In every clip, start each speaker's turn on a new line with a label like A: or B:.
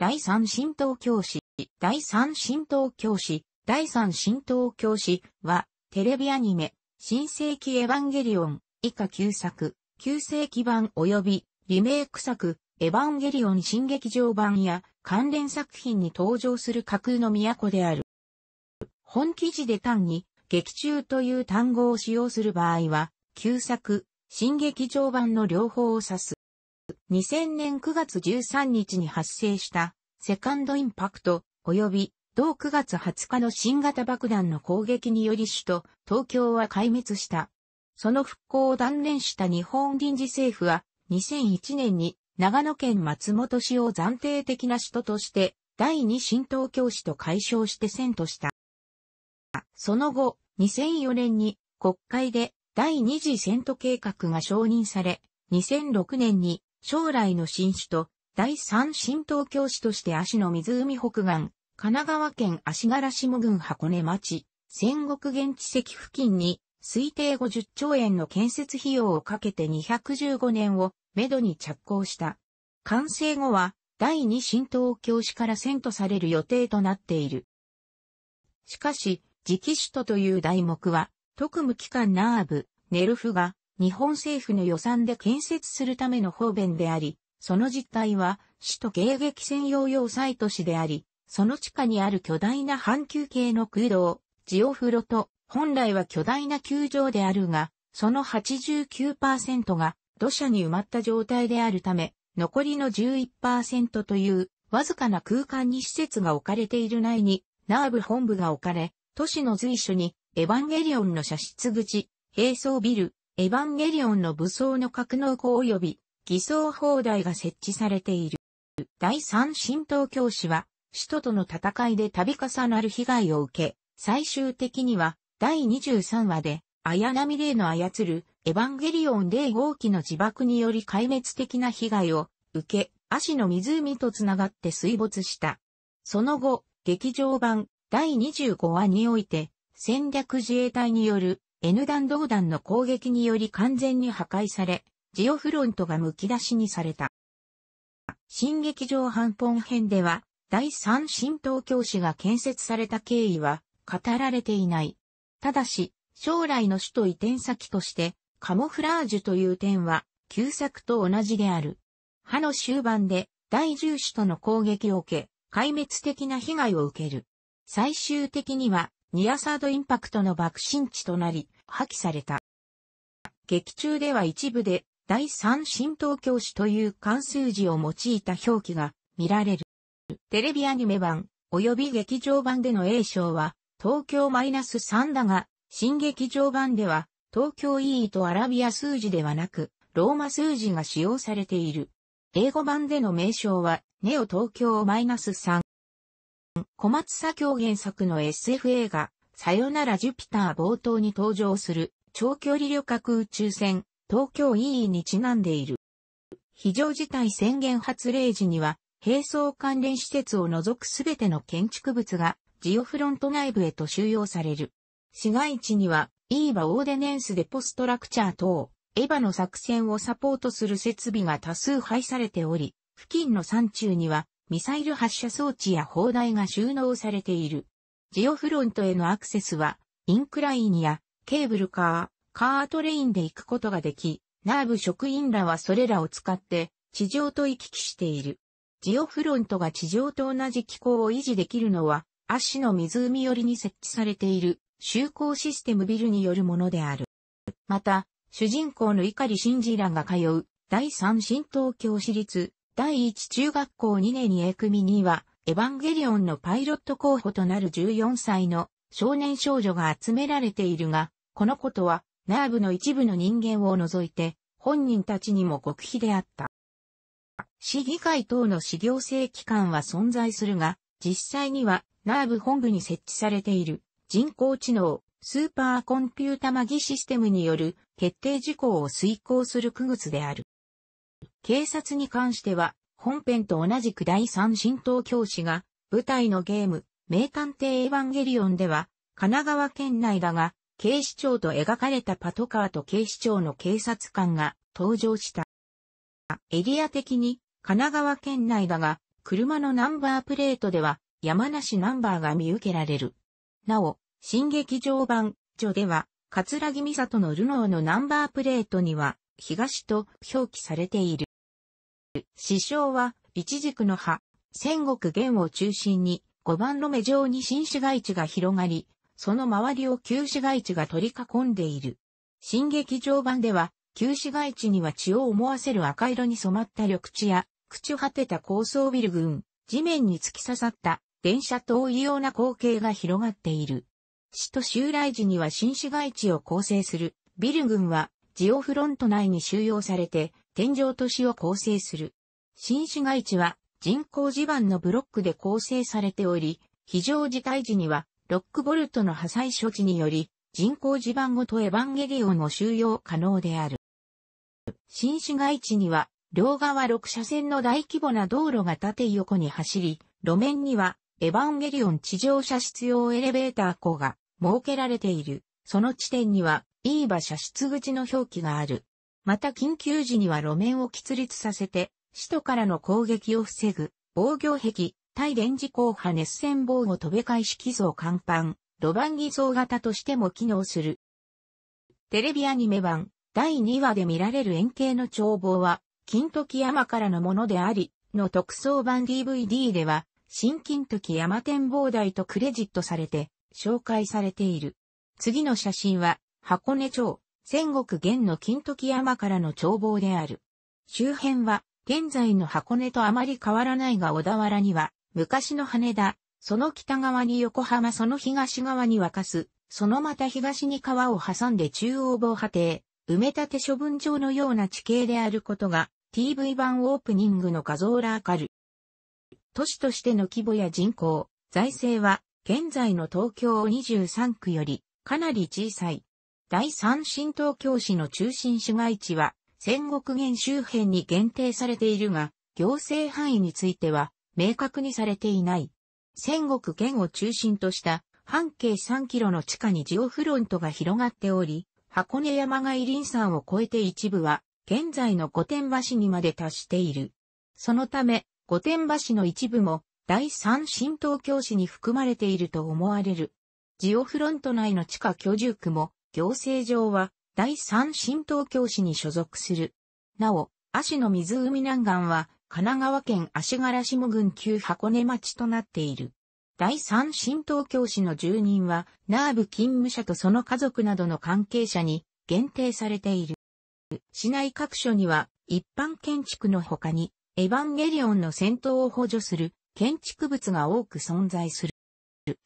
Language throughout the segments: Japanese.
A: 第三神道教師、第三神道教師、第三神道教師は、テレビアニメ、新世紀エヴァンゲリオン、以下旧作、旧世紀版及び、リメイク作、エヴァンゲリオン新劇場版や、関連作品に登場する架空の都である。本記事で単に、劇中という単語を使用する場合は、旧作、新劇場版の両方を指す。2000年9月13日に発生したセカンドインパクト及び同9月20日の新型爆弾の攻撃により首都東京は壊滅した。その復興を断念した日本臨時政府は2001年に長野県松本市を暫定的な首都として第二新東京市と解消して遷都した。その後、2004年に国会で第二次遷都計画が承認され、2006年に将来の新首都、第三新東京市として足の湖北岸、神奈川県足柄下郡箱根町、戦国現地席付近に、推定50兆円の建設費用をかけて215年を、めどに着工した。完成後は、第二新東京市から遷都される予定となっている。しかし、直首都という題目は、特務機関ナーブ、ネルフが、日本政府の予算で建設するための方便であり、その実態は、首都迎撃専用要塞都市であり、その地下にある巨大な半球形の空洞、ジオフロと、本来は巨大な球場であるが、その89%が土砂に埋まった状態であるため、残りの11%というわずかな空間に施設が置かれている内に、ナーブ本部が置かれ、都市の随所にエヴァンゲリオンの射出口、並走ビル、エヴァンゲリオンの武装の格納庫及び偽装砲台が設置されている。第三神道教師は、首都との戦いで度重なる被害を受け、最終的には、第23話で、綾波霊の操る、エヴァンゲリオン霊号機の自爆により壊滅的な被害を受け、足の湖とつながって水没した。その後、劇場版第25話において、戦略自衛隊による N 弾道弾の攻撃により完全に破壊され、ジオフロントが剥き出しにされた。新劇場半本編では、第三新東京市が建設された経緯は語られていない。ただし、将来の首都移転先として、カモフラージュという点は、旧作と同じである。歯の終盤で、第十首都の攻撃を受け、壊滅的な被害を受ける。最終的には、ニアサードインパクトの爆心地となり、破棄された。劇中では一部で、第三新東京市という関数字を用いた表記が見られる。テレビアニメ版、及び劇場版での A 賞は、東京マイナス3だが、新劇場版では、東京 E とアラビア数字ではなく、ローマ数字が使用されている。英語版での名称は、ネオ東京マイナス3。小松左京原作の SF 映画、さよならジュピター冒頭に登場する長距離旅客宇宙船、東京 EE にちなんでいる。非常事態宣言発令時には、並走関連施設を除くすべての建築物がジオフロント内部へと収容される。市街地には、イーバオーデネンスデポストラクチャー等、エヴァの作戦をサポートする設備が多数配されており、付近の山中にはミサイル発射装置や砲台が収納されている。ジオフロントへのアクセスは、インクラインやケーブルカー、カートレインで行くことができ、ナーブ職員らはそれらを使って地上と行き来している。ジオフロントが地上と同じ気候を維持できるのは、アッシュの湖寄りに設置されている就航システムビルによるものである。また、主人公の碇真二らが通う第三新東京市立第一中学校2年に A 組には、エヴァンゲリオンのパイロット候補となる14歳の少年少女が集められているが、このことは、ナーブの一部の人間を除いて、本人たちにも極秘であった。市議会等の市行政機関は存在するが、実際には、ナーブ本部に設置されている人工知能、スーパーコンピュータマギシステムによる決定事項を遂行する区物である。警察に関しては、本編と同じく第三神道教師が、舞台のゲーム、名探偵エヴァンゲリオンでは、神奈川県内だが、警視庁と描かれたパトカーと警視庁の警察官が登場した。エリア的に、神奈川県内だが、車のナンバープレートでは、山梨ナンバーが見受けられる。なお、新劇場版、序では、桂木美里のルノーのナンバープレートには、東と表記されている。師匠は、一軸の葉、戦国元を中心に、五番路目上に新市街地が広がり、その周りを旧市街地が取り囲んでいる。新劇場版では、旧市街地には血を思わせる赤色に染まった緑地や、朽ち果てた高層ビル群、地面に突き刺さった電車等異様な光景が広がっている。市と襲来時には新市街地を構成するビル群は、ジオフロント内に収容されて、天井都市を構成する。新市街地は人工地盤のブロックで構成されており、非常事態時にはロックボルトの破砕処置により人工地盤ごとエヴァンゲリオンを収容可能である。新市街地には両側6車線の大規模な道路が縦横に走り、路面にはエヴァンゲリオン地上車室用エレベーター庫が設けられている。その地点には、E ーバ射出口の表記がある。また緊急時には路面を喫立させて、首都からの攻撃を防ぐ、防御壁、対電磁光波熱線防護飛べ返し機造甲板、ロバン偽造型としても機能する。テレビアニメ版、第2話で見られる円形の眺望は、金時山からのものであり、の特装版 DVD では、新金時山展望台とクレジットされて、紹介されている。次の写真は、箱根町、戦国元の金時山からの眺望である。周辺は、現在の箱根とあまり変わらないが小田原には、昔の羽田、その北側に横浜その東側に沸かす、そのまた東に川を挟んで中央防波堤、埋め立て処分場のような地形であることが、TV 版オープニングの画像らわかる。都市としての規模や人口、財政は、現在の東京23区より、かなり小さい。第三神東京市の中心市街地は、戦国原周辺に限定されているが、行政範囲については、明確にされていない。戦国原を中心とした半径3キロの地下にジオフロントが広がっており、箱根山が林山を越えて一部は、現在の御殿橋にまで達している。そのため、御殿橋の一部も、第三新東京市に含まれていると思われる。ジオフロント内の地下居住区も、行政上は第三神道教市に所属する。なお、足の湖南岸は神奈川県足柄下郡旧箱根町となっている。第三神道教市の住人は、ナーブ勤務者とその家族などの関係者に限定されている。市内各所には、一般建築の他に、エヴァンゲリオンの戦闘を補助する建築物が多く存在する。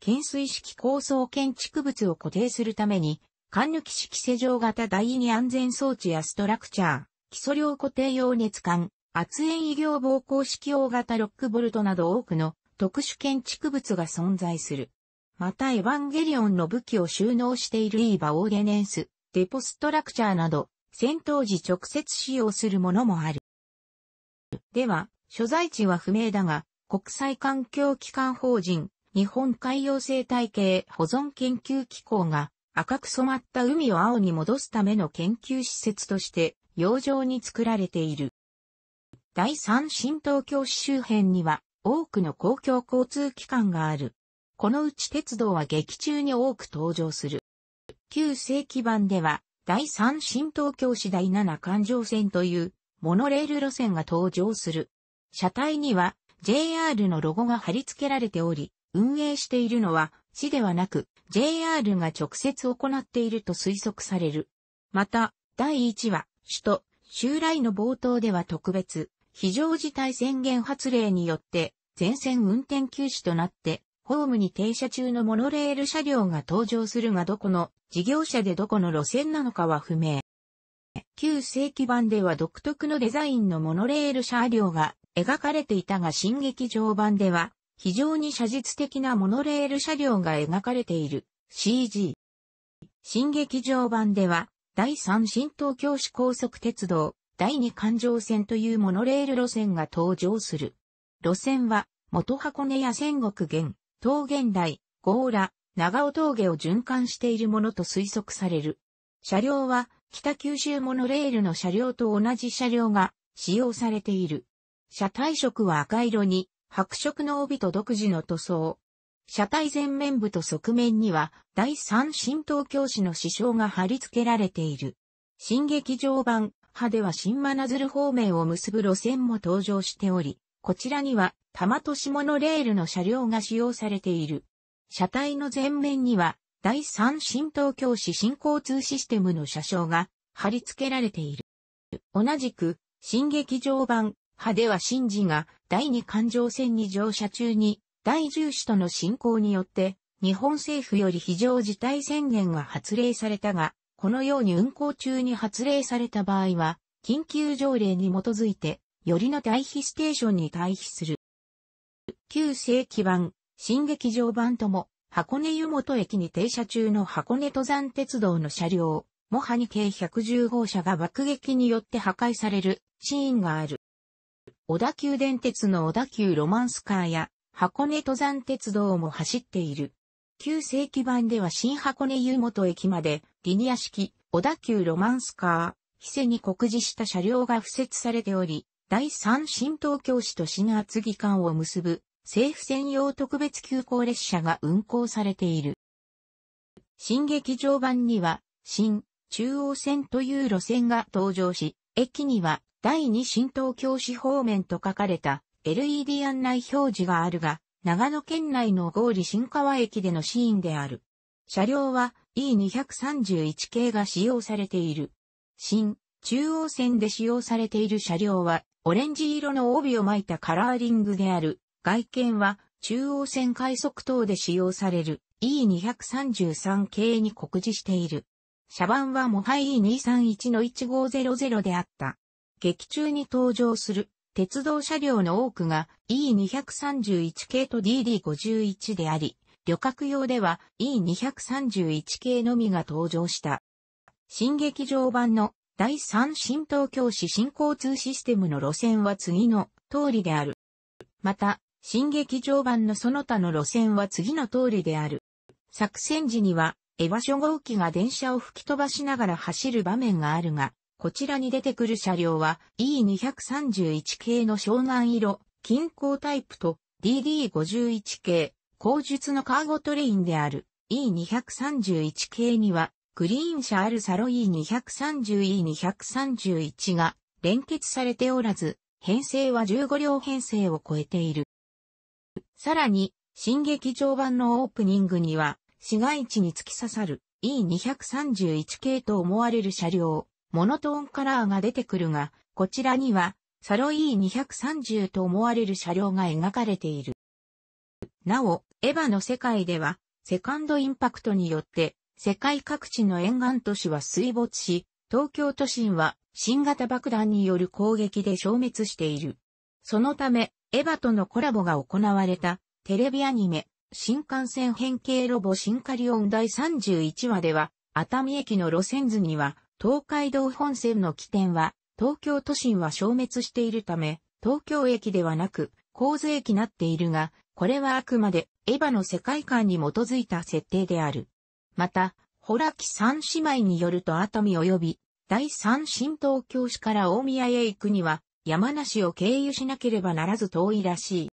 A: 懸垂式構想建築物を固定するために、管抜式施錠型第二安全装置やストラクチャー、基礎量固定用熱管、圧縁異形防行式用型ロックボルトなど多くの特殊建築物が存在する。またエヴァンゲリオンの武器を収納しているイーバオーデネンス、デポストラクチャーなど、戦闘時直接使用するものもある。では、所在地は不明だが、国際環境機関法人、日本海洋生態系保存研究機構が、赤く染まった海を青に戻すための研究施設として洋上に作られている。第三新東京市周辺には多くの公共交通機関がある。このうち鉄道は劇中に多く登場する。旧世紀版では第三新東京市第七環状線というモノレール路線が登場する。車体には JR のロゴが貼り付けられており、運営しているのは市ではなく JR が直接行っていると推測される。また、第1話、首都、襲来の冒頭では特別、非常事態宣言発令によって、全線運転休止となって、ホームに停車中のモノレール車両が登場するがどこの事業者でどこの路線なのかは不明。旧世紀版では独特のデザインのモノレール車両が描かれていたが新劇場版では非常に写実的なモノレール車両が描かれている CG。新劇場版では、第3新東京市高速鉄道、第2環状線というモノレール路線が登場する。路線は、元箱根や仙石原、桃源台、強羅、長尾峠を循環しているものと推測される。車両は、北九州モノレールの車両と同じ車両が使用されている。車体色は赤色に、白色の帯と独自の塗装。車体前面部と側面には、第三新東京市の支障が貼り付けられている。新劇場版、派では新真鶴方面を結ぶ路線も登場しており、こちらには、玉都市モノレールの車両が使用されている。車体の前面には、第三新東京市新交通システムの車掌が貼り付けられている。同じく、新劇場版、派では新治が第二環状線に乗車中に第十師との進行によって日本政府より非常事態宣言が発令されたが、このように運行中に発令された場合は、緊急条例に基づいて、よりの退避ステーションに退避する。旧世紀版、新劇場版とも、箱根湯本駅に停車中の箱根登山鉄道の車両、モハニ系110号車が爆撃によって破壊されるシーンがある。小田急電鉄の小田急ロマンスカーや箱根登山鉄道も走っている。旧世紀版では新箱根湯本駅までリニア式小田急ロマンスカー、非世に告示した車両が付設されており、第三新東京市と新厚木間を結ぶ政府専用特別急行列車が運行されている。新劇場版には新中央線という路線が登場し、駅には第二新東京市方面と書かれた LED 案内表示があるが、長野県内の合理新川駅でのシーンである。車両は E231 系が使用されている。新、中央線で使用されている車両は、オレンジ色の帯を巻いたカラーリングである。外見は、中央線快速等で使用される E233 系に酷似している。車番はもは E231 の1500であった。劇中に登場する鉄道車両の多くが E231 系と DD51 であり、旅客用では E231 系のみが登場した。新劇場版の第3新東京市新交通システムの路線は次の通りである。また、新劇場版のその他の路線は次の通りである。作戦時には、エヴァ初号機が電車を吹き飛ばしながら走る場面があるが、こちらに出てくる車両は E231 系の湘南色、近郊タイプと DD51 系、後述のカーゴトレインである E231 系には、グリーン車あるサロ E230E231 が連結されておらず、編成は15両編成を超えている。さらに、新劇場版のオープニングには、市街地に突き刺さる E231 系と思われる車両、モノトーンカラーが出てくるが、こちらには、サロ E230 と思われる車両が描かれている。なお、エヴァの世界では、セカンドインパクトによって、世界各地の沿岸都市は水没し、東京都心は新型爆弾による攻撃で消滅している。そのため、エヴァとのコラボが行われたテレビアニメ、新幹線変形ロボシンカリオン第31話では、熱海駅の路線図には、東海道本線の起点は、東京都心は消滅しているため、東京駅ではなく、神津駅なっているが、これはあくまで、エヴァの世界観に基づいた設定である。また、ホラキ三姉妹によると熱海及び、第三新東京市から大宮へ行くには、山梨を経由しなければならず遠いらしい。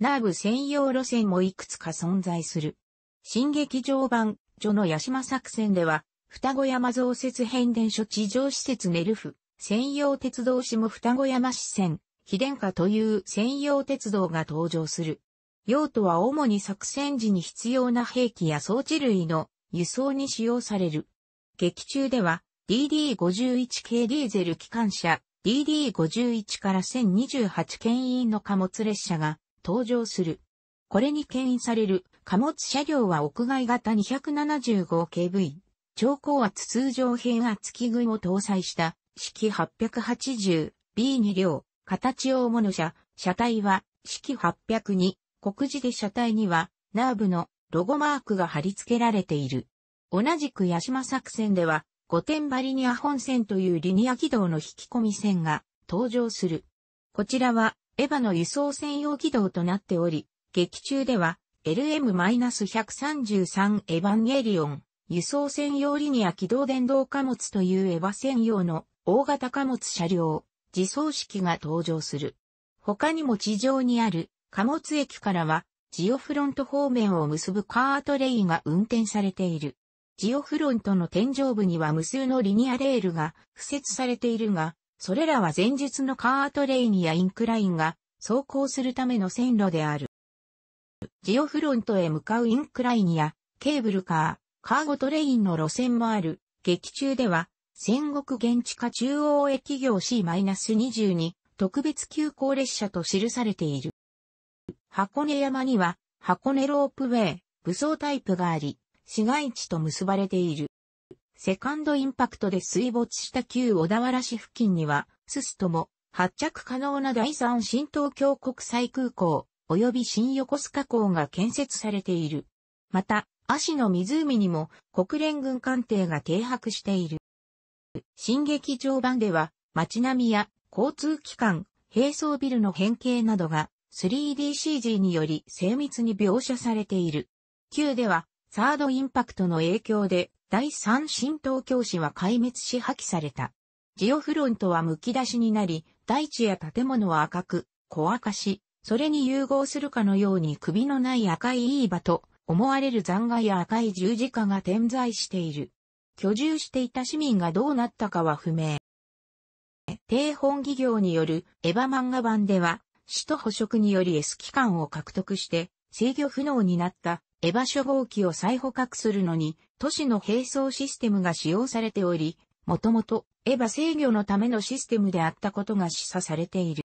A: ナーブ専用路線もいくつか存在する。新劇場版、ジョの八島作戦では、双子山増設変電所地上施設ネルフ、専用鉄道下双子山支線、非電化という専用鉄道が登場する。用途は主に作戦時に必要な兵器や装置類の輸送に使用される。劇中では DD51 系ディーゼル機関車 DD51 から1028牽引の貨物列車が登場する。これに牽引される貨物車両は屋外型 275kV。超高圧通常変圧器具を搭載した式 880B2 両、形大物車、車体は式802、国字で車体にはナーブのロゴマークが貼り付けられている。同じく八島作戦では、五点バリニア本線というリニア軌道の引き込み線が登場する。こちらはエヴァの輸送専用軌道となっており、劇中では LM-133 エヴァンゲリオン輸送専用リニア軌道電動貨物というエヴァ専用の大型貨物車両、自走式が登場する。他にも地上にある貨物駅からは、ジオフロント方面を結ぶカートレイが運転されている。ジオフロントの天井部には無数のリニアレールが付設されているが、それらは前述のカートレインやインクラインが走行するための線路である。ジオフロントへ向かうインクラインやケーブルカー、カーゴトレインの路線もある、劇中では、戦国現地下中央駅業 C-22 特別急行列車と記されている。箱根山には、箱根ロープウェイ、武装タイプがあり、市街地と結ばれている。セカンドインパクトで水没した旧小田原市付近には、すすとも、発着可能な第三新東京国際空港、及び新横須賀港が建設されている。また、アシの湖にも国連軍艦艇が停泊している。新劇場版では街並みや交通機関、並走ビルの変形などが 3DCG により精密に描写されている。旧ではサードインパクトの影響で第三新東京市は壊滅し破棄された。ジオフロントは剥き出しになり、大地や建物は赤く、小赤し、それに融合するかのように首のない赤いイーバと思われる残骸や赤い十字架が点在している。居住していた市民がどうなったかは不明。低本企業によるエヴァ漫画版では、死と捕食により S 機関を獲得して、制御不能になったエヴァ初号機を再捕獲するのに、都市の並走システムが使用されており、もともとエヴァ制御のためのシステムであったことが示唆されている。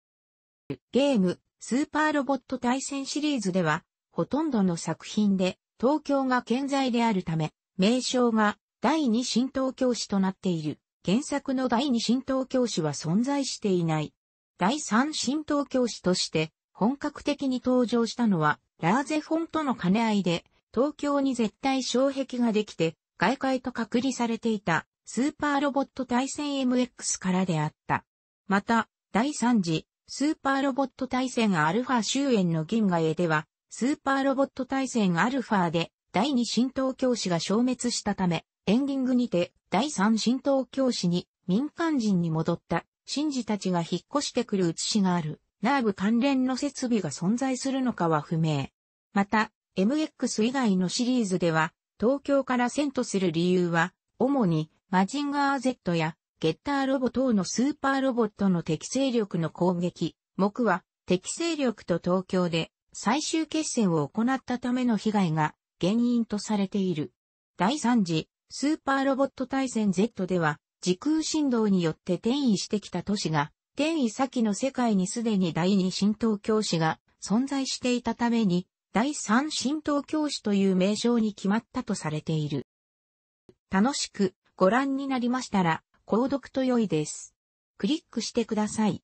A: ゲーム、スーパーロボット対戦シリーズでは、ほとんどの作品で東京が健在であるため、名称が第二新東京市となっている。原作の第二新東京市は存在していない。第三新東京市として本格的に登場したのは、ラーゼフォンとの兼ね合いで、東京に絶対障壁ができて、外界と隔離されていたスーパーロボット対戦 MX からであった。また、第3次スーパーロボット対戦アルファ終焉の銀河へでは、スーパーロボット対戦アルファで第2神道教師が消滅したため、エンディングにて第3神道教師に民間人に戻った神事たちが引っ越してくる写しがある、ナーブ関連の設備が存在するのかは不明。また、MX 以外のシリーズでは、東京から遷都する理由は、主にマジンガー Z やゲッターロボ等のスーパーロボットの適正力の攻撃、目は適正力と東京で最終決戦を行ったための被害が原因とされている。第3次スーパーロボット対戦 Z では時空振動によって転移してきた都市が転移先の世界にすでに第2神道教師が存在していたために第3神道教師という名称に決まったとされている。楽しくご覧になりましたら購読と良いです。クリックしてください。